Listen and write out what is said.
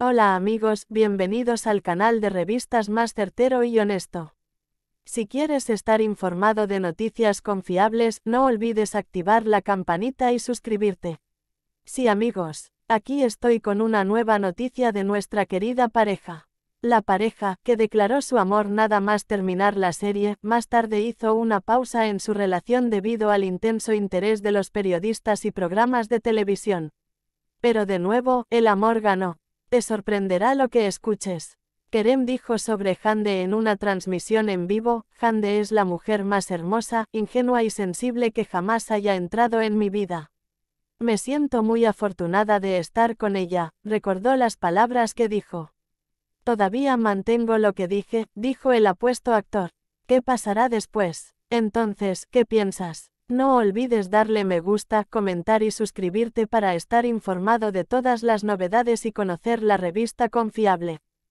Hola amigos, bienvenidos al canal de revistas más certero y honesto. Si quieres estar informado de noticias confiables, no olvides activar la campanita y suscribirte. Sí amigos, aquí estoy con una nueva noticia de nuestra querida pareja. La pareja, que declaró su amor nada más terminar la serie, más tarde hizo una pausa en su relación debido al intenso interés de los periodistas y programas de televisión. Pero de nuevo, el amor ganó. Te sorprenderá lo que escuches. Kerem dijo sobre Hande en una transmisión en vivo, Hande es la mujer más hermosa, ingenua y sensible que jamás haya entrado en mi vida. Me siento muy afortunada de estar con ella, recordó las palabras que dijo. Todavía mantengo lo que dije, dijo el apuesto actor. ¿Qué pasará después? Entonces, ¿qué piensas? No olvides darle me gusta, comentar y suscribirte para estar informado de todas las novedades y conocer la revista confiable.